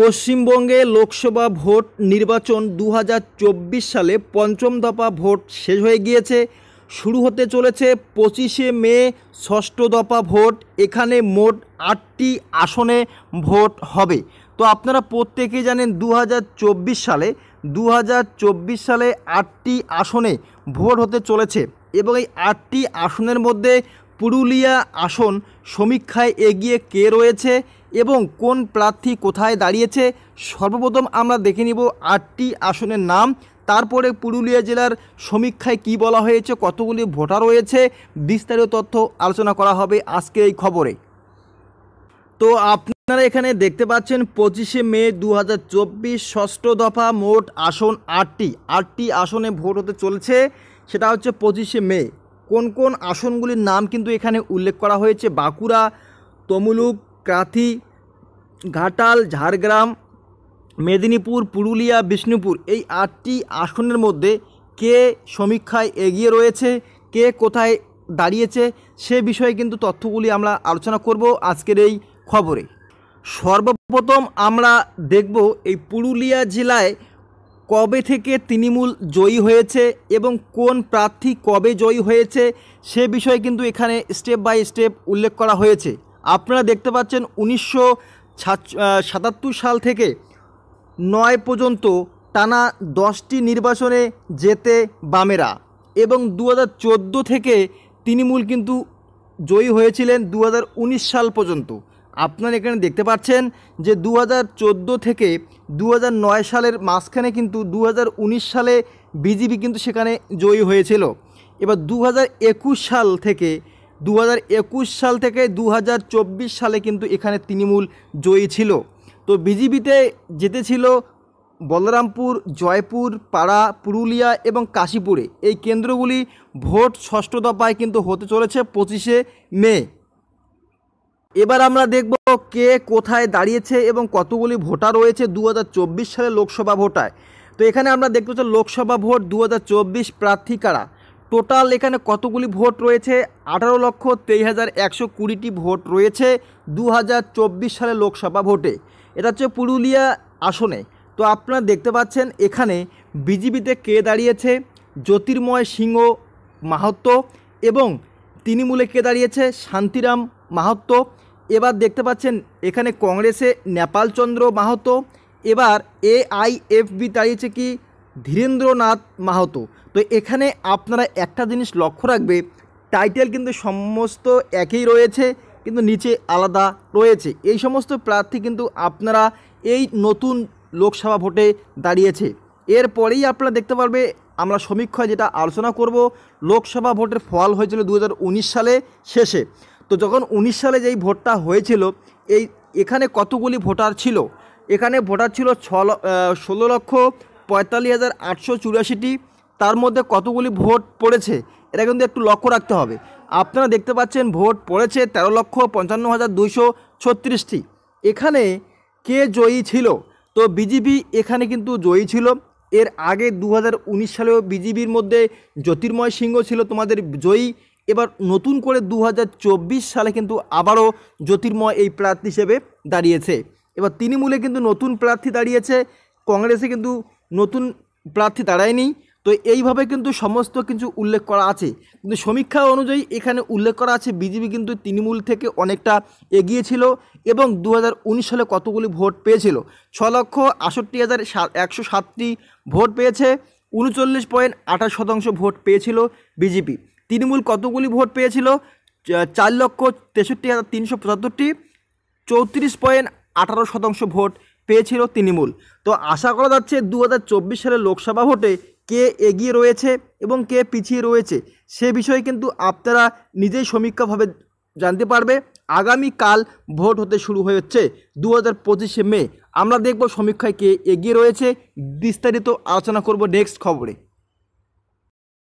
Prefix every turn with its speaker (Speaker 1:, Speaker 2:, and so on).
Speaker 1: পশ্চিমবঙ্গে লোকসভা ভোট নির্বাচন দু সালে পঞ্চম দফা ভোট শেষ হয়ে গিয়েছে শুরু হতে চলেছে পঁচিশে মে ষষ্ঠ দফা ভোট এখানে মোট আটটি আসনে ভোট হবে তো আপনারা প্রত্যেকেই জানেন দু সালে দু সালে আটটি আসনে ভোট হতে চলেছে এবং এই আটটি আসনের মধ্যে পুরুলিয়া আসন সমীক্ষায় এগিয়ে কে রয়েছে এবং কোন প্রার্থী কোথায় দাঁড়িয়েছে সর্বপ্রথম আমরা দেখে নিব আটটি আসনের নাম তারপরে পুরুলিয়া জেলার সমীক্ষায় কি বলা হয়েছে কতগুলি ভোটার রয়েছে বিস্তারিত তথ্য আলোচনা করা হবে আজকে এই খবরে তো আপনারা এখানে দেখতে পাচ্ছেন পঁচিশে মে দু হাজার ষষ্ঠ দফা মোট আসন আটটি আটটি আসনে ভোট হতে চলছে সেটা হচ্ছে পঁচিশে মে কোন কোন আসনগুলির নাম কিন্তু এখানে উল্লেখ করা হয়েছে বাঁকুড়া তমলুক কাথি ঘাটাল ঝাড়গ্রাম মেদিনীপুর পুরুলিয়া বিষ্ণুপুর এই আটটি আসনের মধ্যে কে সমীক্ষায় এগিয়ে রয়েছে কে কোথায় দাঁড়িয়েছে সে বিষয়ে কিন্তু তথ্যগুলি আমরা আলোচনা করব আজকের এই খবরে সর্বপ্রথম আমরা দেখব এই পুরুলিয়া জেলায় কবে থেকে তৃণমূল জয়ী হয়েছে এবং কোন প্রার্থী কবে জয়ী হয়েছে সে বিষয়ে কিন্তু এখানে স্টেপ বাই স্টেপ উল্লেখ করা হয়েছে আপনারা দেখতে পাচ্ছেন উনিশশো সাতাত্তর সাল থেকে নয় পর্যন্ত টানা দশটি নির্বাচনে যেতে বামেরা এবং দু হাজার থেকে তৃণমূল কিন্তু জয়ী হয়েছিলেন দু সাল পর্যন্ত আপনারা এখানে দেখতে পাচ্ছেন যে দু থেকে দু সালের মাঝখানে কিন্তু দু সালে বিজেপি কিন্তু সেখানে জয়ী হয়েছিল এবার দু সাল থেকে দু সাল থেকে দু সালে কিন্তু এখানে তৃণমূল জয়ী ছিল তো বিজেপিতে যেতেছিল বলরামপুর জয়পুর পাড়া পুরুলিয়া এবং কাশীপুরে এই কেন্দ্রগুলি ভোট ষষ্ঠ দফায় কিন্তু হতে চলেছে পঁচিশে মে এবার আমরা দেখব কে কোথায় দাঁড়িয়েছে এবং কতগুলি ভোটার রয়েছে দু সালে লোকসভা ভোটায় তো এখানে আমরা দেখতে পাচ্ছি লোকসভা ভোট দু প্রার্থী কারা টোটাল এখানে কতগুলি ভোট রয়েছে আঠারো লক্ষ তেইশ হাজার একশো কুড়িটি ভোট রয়েছে দু সালে লোকসভা ভোটে এটা হচ্ছে পুরুলিয়া আসনে তো আপনারা দেখতে পাচ্ছেন এখানে বিজেপিতে কে দাঁড়িয়েছে জ্যোতির্ময় সিংহ মাহাত্ম এবং তৃণমূলে কে দাঁড়িয়েছে শান্তিরাম মাহাত্ম এবার দেখতে পাচ্ছেন এখানে কংগ্রেসে নেপালচন্দ্র মাহাতো এবার এআইএফবি দাঁড়িয়েছে কি ধীরেন্দ্রনাথ মাহাতো তো এখানে আপনারা একটা জিনিস লক্ষ্য রাখবে টাইটেল কিন্তু সমস্ত একই রয়েছে কিন্তু নিচে আলাদা রয়েছে এই সমস্ত প্রার্থী কিন্তু আপনারা এই নতুন লোকসভা ভোটে দাঁড়িয়েছে এরপরেই আপনারা দেখতে পারবে আমরা সমীক্ষায় যেটা আলোচনা করব লোকসভা ভোটের ফল হয়েছিল দু সালে শেষে তো যখন উনিশ সালে যেই ভোটটা হয়েছিল এই এখানে কতগুলি ভোটার ছিল এখানে ভোটার ছিল ছ ষোলো লক্ষ পঁয়তাল্লিশ হাজার আটশো চুরাশিটি তার মধ্যে কতগুলি ভোট পড়েছে এটা কিন্তু একটু লক্ষ্য রাখতে হবে আপনারা দেখতে পাচ্ছেন ভোট পড়েছে তেরো লক্ষ পঞ্চান্ন হাজার দুইশো ছত্রিশটি এখানে কে জয়ী ছিল তো বিজেপি এখানে কিন্তু জয়ী ছিল এর আগে দু হাজার উনিশ সালেও বিজেপির মধ্যে জ্যোতির্ময় সিংহ ছিল তোমাদের জয়ী এবার নতুন করে দু সালে কিন্তু আবারও জ্যোতির্ময় এই প্রার্থী হিসেবে দাঁড়িয়েছে এবার তৃণমূলে কিন্তু নতুন প্রার্থী দাঁড়িয়েছে কংগ্রেসে কিন্তু নতুন প্রার্থী দাঁড়ায়নি তো এইভাবে কিন্তু সমস্ত কিছু উল্লেখ করা আছে কিন্তু সমীক্ষা অনুযায়ী এখানে উল্লেখ করা আছে বিজেপি কিন্তু তৃণমূল থেকে অনেকটা এগিয়ে ছিল এবং দু সালে কতগুলি ভোট পেয়েছিল ছ লক্ষ আষট্টি হাজার একশো সাতটি ভোট পেয়েছে উনচল্লিশ পয়েন্ট আঠাশ শতাংশ ভোট পেয়েছিল বিজেপি তৃণমূল কতগুলি ভোট পেয়েছিল চার লক্ষ তেষট্টি হাজার তিনশো পঁচাত্তরটি চৌত্রিশ পয়েন্ট আঠারো শতাংশ ভোট পেয়েছিল তৃণমূল তো আশা করা যাচ্ছে দু সালে লোকসভা ভোটে কে এগিয়ে রয়েছে এবং কে পিছিয়ে রয়েছে সে বিষয়ে কিন্তু আপনারা নিজেই সমীক্ষাভাবে জানতে পারবে আগামীকাল ভোট হতে শুরু হয়েছে দু হাজার পঁচিশে মে আমরা দেখব সমীক্ষায় কে এগিয়ে রয়েছে বিস্তারিত আলোচনা করব নেক্সট খবরে